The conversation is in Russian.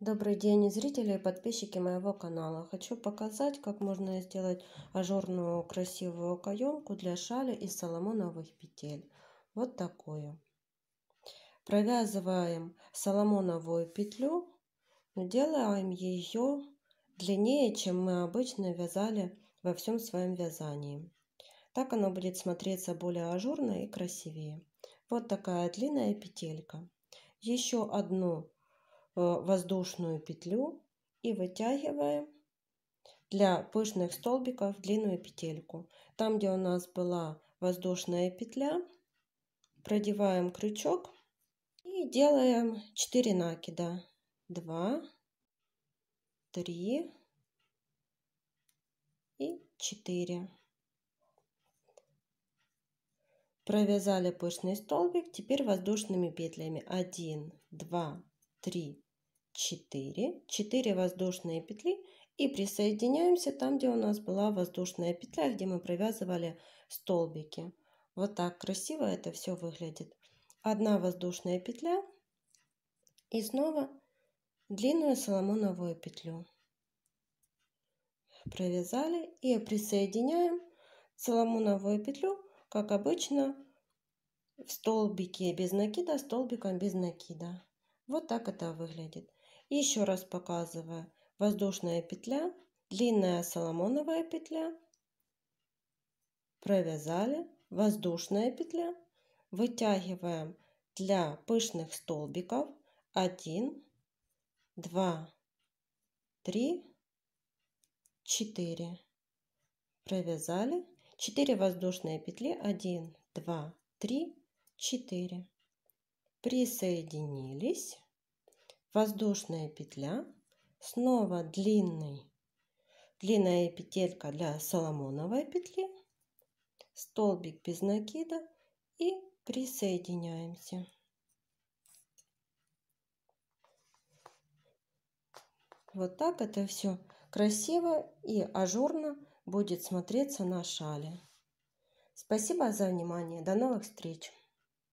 Добрый день, зрители и подписчики моего канала. Хочу показать, как можно сделать ажурную красивую каемку для шали из соломоновых петель. Вот такую. Провязываем соломоновую петлю, но делаем ее длиннее, чем мы обычно вязали во всем своем вязании. Так оно будет смотреться более ажурно и красивее. Вот такая длинная петелька. Еще одну Э, воздушную петлю и вытягиваем для пышных столбиков длинную петельку. Там, где у нас была воздушная петля, продеваем крючок и делаем 4 накида. 2, 3 и 4. Провязали пышный столбик, теперь воздушными петлями 1, 2, 3, 4, 4 воздушные петли и присоединяемся там, где у нас была воздушная петля, где мы провязывали столбики. Вот так красиво это все выглядит. Одна воздушная петля и снова длинную соломоновую петлю. Провязали и присоединяем соломоновую петлю, как обычно, в столбике без накида, столбиком без накида. Вот так это выглядит еще раз показываю. Воздушная петля, длинная соломоновая петля, провязали, воздушная петля, вытягиваем для пышных столбиков 1, 2, 3, 4. Провязали 4 воздушные петли 1, 2, 3, 4. Присоединились воздушная петля, снова длинный, длинная петелька для соломоновой петли, столбик без накида и присоединяемся. Вот так это все красиво и ажурно будет смотреться на шале. Спасибо за внимание. До новых встреч!